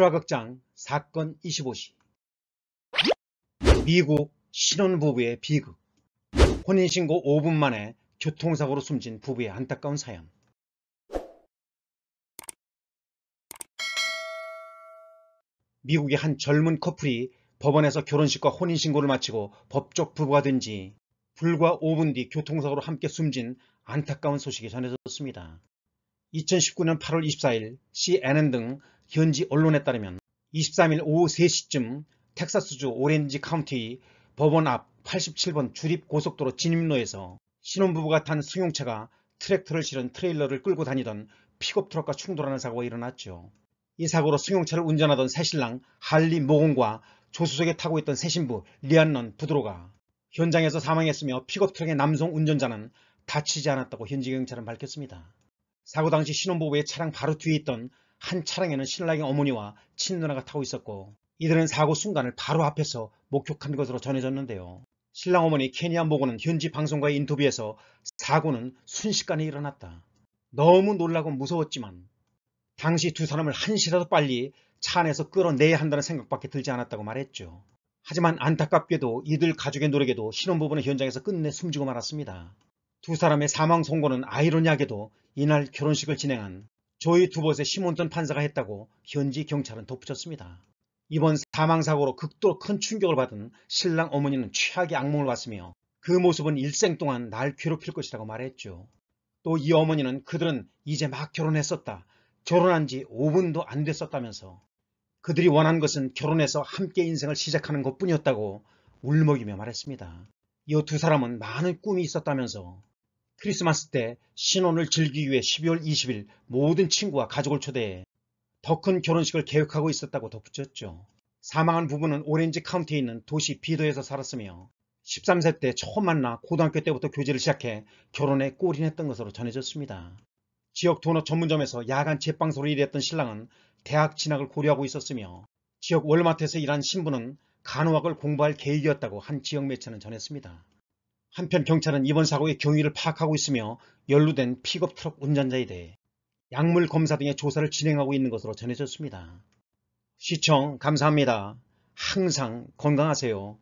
수화극장 사건 25시 미국 신혼부부의 비극 혼인신고 5분 만에 교통사고로 숨진 부부의 안타까운 사연 미국의 한 젊은 커플이 법원에서 결혼식과 혼인신고를 마치고 법적 부부가 된 지 불과 5분 뒤 교통사고로 함께 숨진 안타까운 소식이 전해졌습니다. 2019년 8월 24일 CNN 등 현지 언론에 따르면 23일 오후 3시쯤 텍사스주 오렌지 카운티 법원 앞 87번 주립 고속도로 진입로에서 신혼부부가 탄 승용차가 트랙터를 실은 트레일러를 끌고 다니던 픽업트럭과 충돌하는 사고가 일어났죠. 이 사고로 승용차를 운전하던 새신랑 할리 모건과 조수석에 타고 있던 새신부 리안넌 부드로가 현장에서 사망했으며 픽업트럭의 남성 운전자는 다치지 않았다고 현지 경찰은 밝혔습니다. 사고 당시 신혼부부의 차량 바로 뒤에 있던 한 차량에는 신랑의 어머니와 친누나가 타고 있었고 이들은 사고 순간을 바로 앞에서 목격한 것으로 전해졌는데요. 신랑 어머니 케니안 모고는 현지 방송과의 인터뷰에서 사고는 순식간에 일어났다. 너무 놀라고 무서웠지만 당시 두 사람을 한시라도 빨리 차 안에서 끌어내야 한다는 생각밖에 들지 않았다고 말했죠. 하지만 안타깝게도 이들 가족의 노력에도 신혼부부는 현장에서 끝내 숨지고 말았습니다. 두 사람의 사망 선고는 아이러니하게도 이날 결혼식을 진행한 조이 두봇의 시몬턴 판사가 했다고 현지 경찰은 덧붙였습니다. 이번 사망사고로 극도로 큰 충격을 받은 신랑 어머니는 최악의 악몽을 봤으며 그 모습은 일생 동안 날 괴롭힐 것이라고 말했죠. 또 이 어머니는 그들은 이제 막 결혼했었다. 결혼한 지 5분도 안 됐었다면서 그들이 원한 것은 결혼해서 함께 인생을 시작하는 것뿐이었다고 울먹이며 말했습니다. 이 두 사람은 많은 꿈이 있었다면서 크리스마스 때 신혼을 즐기기 위해 12월 20일 모든 친구와 가족을 초대해 더 큰 결혼식을 계획하고 있었다고 덧붙였죠. 사망한 부부는 오렌지 카운티에 있는 도시 비도에서 살았으며 13세 때 처음 만나 고등학교 때부터 교제를 시작해 결혼에 꼬인했던 것으로 전해졌습니다. 지역 도넛 전문점에서 야간 제빵소로 일했던 신랑은 대학 진학을 고려하고 있었으며 지역 월마트에서 일한 신부는 간호학을 공부할 계획이었다고 한 지역 매체는 전했습니다. 한편 경찰은 이번 사고의 경위를 파악하고 있으며 연루된 픽업 트럭 운전자에 대해 약물 검사 등의 조사를 진행하고 있는 것으로 전해졌습니다. 시청 감사합니다. 항상 건강하세요.